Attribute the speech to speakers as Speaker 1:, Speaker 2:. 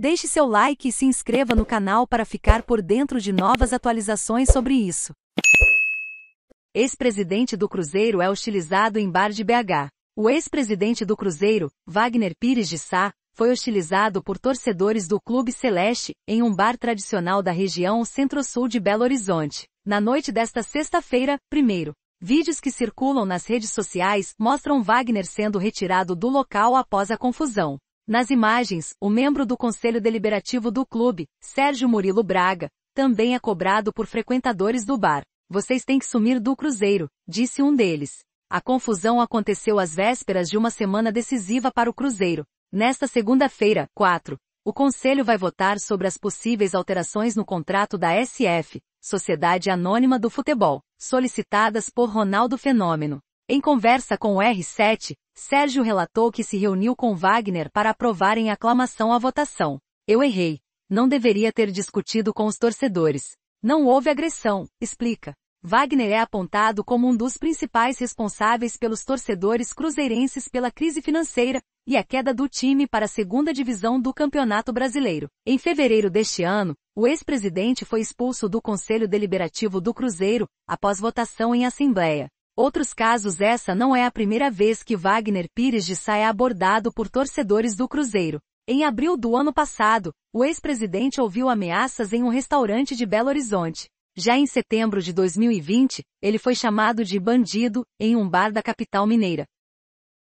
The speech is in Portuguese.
Speaker 1: Deixe seu like e se inscreva no canal para ficar por dentro de novas atualizações sobre isso. Ex-presidente do Cruzeiro é hostilizado em bar de BH. O ex-presidente do Cruzeiro, Wagner Pires de Sá, foi hostilizado por torcedores do Clube Celeste, em um bar tradicional da região centro-sul de Belo Horizonte. Na noite desta sexta-feira, primeiro, vídeos que circulam nas redes sociais mostram Wagner sendo retirado do local após a confusão. Nas imagens, o membro do Conselho Deliberativo do clube, Sérgio Murilo Braga, também é cobrado por frequentadores do bar. Vocês têm que sumir do Cruzeiro, disse um deles. A confusão aconteceu às vésperas de uma semana decisiva para o Cruzeiro. Nesta segunda-feira, 4, o Conselho vai votar sobre as possíveis alterações no contrato da SF, Sociedade Anônima do Futebol, solicitadas por Ronaldo Fenômeno. Em conversa com o R7, Sérgio relatou que se reuniu com Wagner para aprovar em aclamação a votação. Eu errei. Não deveria ter discutido com os torcedores. Não houve agressão, explica. Wagner é apontado como um dos principais responsáveis pelos torcedores cruzeirenses pela crise financeira e a queda do time para a segunda divisão do Campeonato Brasileiro. Em fevereiro deste ano, o ex-presidente foi expulso do Conselho Deliberativo do Cruzeiro após votação em assembleia. Outros casos essa não é a primeira vez que Wagner Pires de Sá é abordado por torcedores do Cruzeiro. Em abril do ano passado, o ex-presidente ouviu ameaças em um restaurante de Belo Horizonte. Já em setembro de 2020, ele foi chamado de bandido em um bar da capital mineira.